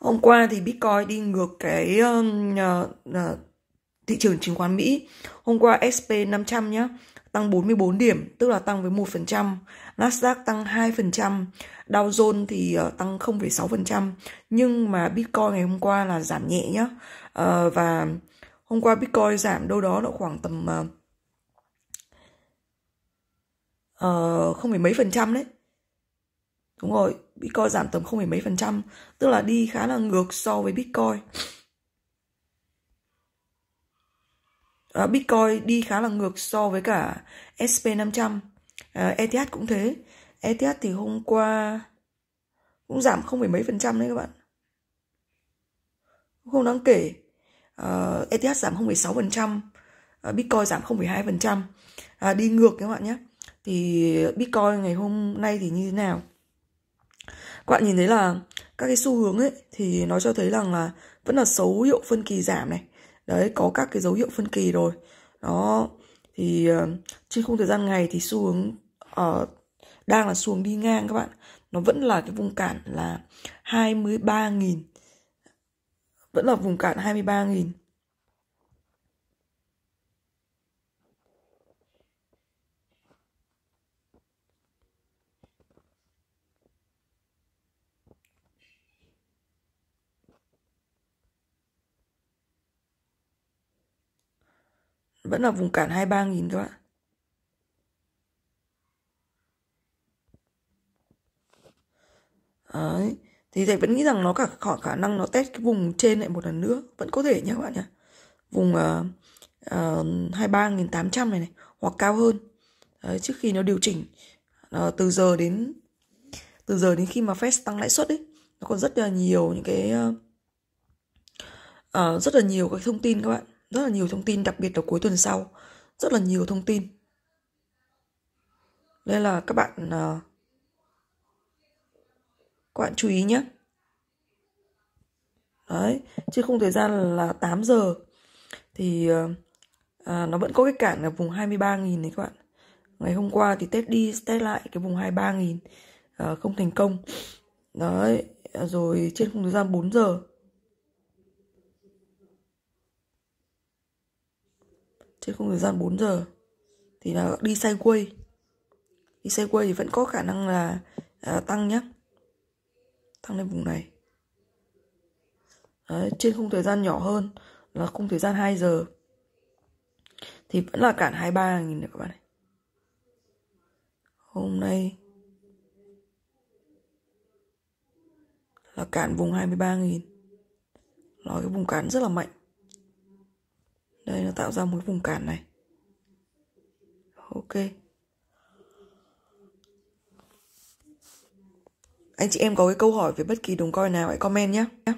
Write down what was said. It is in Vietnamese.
Hôm qua thì Bitcoin đi ngược cái uh, uh, thị trường chứng khoán Mỹ. Hôm qua SP500 nhá tăng 44 điểm, tức là tăng với 1%. Nasdaq tăng 2%, Dow Jones thì uh, tăng 0,6%. Nhưng mà Bitcoin ngày hôm qua là giảm nhẹ nhá Uh, và hôm qua Bitcoin giảm đâu đó là khoảng tầm uh, không phải mấy phần trăm đấy Đúng rồi, Bitcoin giảm tầm không mấy phần trăm, tức là đi khá là ngược so với Bitcoin. À, Bitcoin đi khá là ngược so với cả SP500. À, ETH cũng thế. ETH thì hôm qua cũng giảm không mấy phần trăm đấy các bạn. Không đáng kể. À, ETH giảm không sáu phần trăm à, Bitcoin giảm không hai phần trăm à, đi ngược các bạn nhé. Thì Bitcoin ngày hôm nay thì như thế nào? các bạn nhìn thấy là các cái xu hướng ấy thì nó cho thấy rằng là vẫn là dấu hiệu phân kỳ giảm này đấy có các cái dấu hiệu phân kỳ rồi đó thì uh, trên khung thời gian ngày thì xu hướng uh, đang là xu hướng đi ngang các bạn nó vẫn là cái vùng cản là 23.000 vẫn là vùng cản 23.000 vẫn là vùng cản 23.000 thôi ạ, Đấy. Thì thầy vẫn nghĩ rằng nó cả khỏi khả năng nó test cái vùng trên lại một lần nữa Vẫn có thể nhé các bạn nhé Vùng uh, uh, 23.800 này này Hoặc cao hơn Đấy, Trước khi nó điều chỉnh uh, Từ giờ đến Từ giờ đến khi mà Fed tăng lãi suất ấy Nó còn rất là nhiều những cái uh, uh, Rất là nhiều các thông tin các bạn rất là nhiều thông tin đặc biệt là cuối tuần sau rất là nhiều thông tin nên là các bạn uh, các bạn chú ý nhé đấy chứ không thời gian là 8 giờ thì ờ, à, nó vẫn có cái cản ở vùng 23.000 đấy các bạn ngày hôm qua thì test đi test lại cái vùng 23.000 à, ờ, không thành công đấy rồi trên khung thời gian 4 giờ trên khung thời gian 4 giờ thì là đi quay đi quay thì vẫn có khả năng là à, tăng nhé tăng lên vùng này Đấy, trên khung thời gian nhỏ hơn là khung thời gian 2 giờ thì vẫn là cản 23 nghìn này các bạn này hôm nay là cản vùng 23 nghìn nói cái vùng cản rất là mạnh đây nó tạo ra một vùng cản này ok anh chị em có cái câu hỏi về bất kỳ đồng coin nào hãy comment nhé